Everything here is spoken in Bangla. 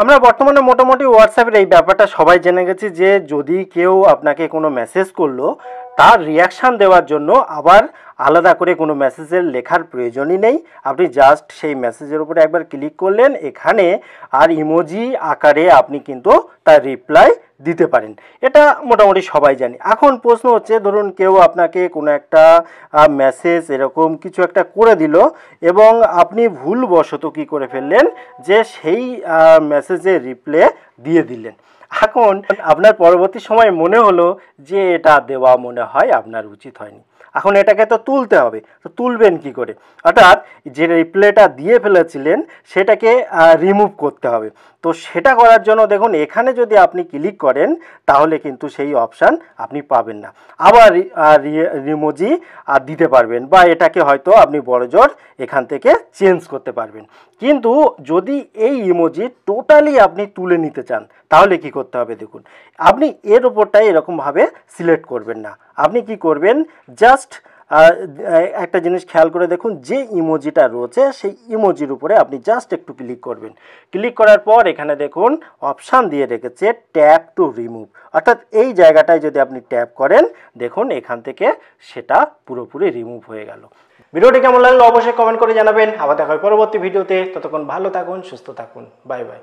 আমরা বর্তমানে মোটামুটি হোয়াটসঅ্যাপের এই ব্যাপারটা সবাই জেনে গেছি যে যদি কেউ আপনাকে কোনো মেসেজ করলো তার রিয়াকশান দেওয়ার জন্য আবার আলাদা করে কোনো মেসেজের লেখার প্রয়োজনই নেই আপনি জাস্ট সেই মেসেজের উপরে একবার ক্লিক করলেন এখানে আর ইমোজি আকারে আপনি কিন্তু তার রিপ্লাই দিতে পারেন এটা মোটামুটি সবাই জানি এখন প্রশ্ন হচ্ছে ধরুন কেউ আপনাকে কোনো একটা মেসেজ এরকম কিছু একটা করে দিল এবং আপনি ভুলবশত কী করে ফেললেন যে সেই মেসেজে রিপ্লে দিয়ে দিলেন এখন আপনার পরবর্তী সময় মনে হলো যে এটা দেওয়া মনে হয় আপনার উচিত হয়নি এখন এটাকে তো তুলতে হবে তো তুলবেন কি করে অর্থাৎ যে রিপ্লেটা দিয়ে ফেলেছিলেন সেটাকে রিমুভ করতে হবে তো সেটা করার জন্য দেখুন এখানে যদি আপনি ক্লিক করেন তাহলে কিন্তু সেই অপশান আপনি পাবেন না আবার রিমোজি আর দিতে পারবেন বা এটাকে হয়তো আপনি বড় জোর এখান থেকে চেঞ্জ করতে পারবেন কিন্তু যদি এই ইমোজি টোটালি আপনি তুলে নিতে চান তাহলে কি করতে হবে দেখুন আপনি এর ওপরটাই এরকমভাবে সিলেক্ট করবেন না আপনি কি করবেন জাস্ট একটা জিনিস খেয়াল করে দেখুন যে ইমোজিটা রয়েছে সেই ইমোজির উপরে আপনি জাস্ট একটু ক্লিক করবেন ক্লিক করার পর এখানে দেখুন অপশান দিয়ে রেখেছে ট্যাপ টু রিমুভ অর্থাৎ এই জায়গাটায় যদি আপনি ট্যাপ করেন দেখুন এখান থেকে সেটা পুরোপুরি রিমুভ হয়ে গেল ভিডিওটি কেমন লাগলো অবশ্যই কমেন্ট করে জানাবেন আবার দেখা হয় পরবর্তী ভিডিওতে ততক্ষণ ভালো থাকুন সুস্থ থাকুন বাই বাই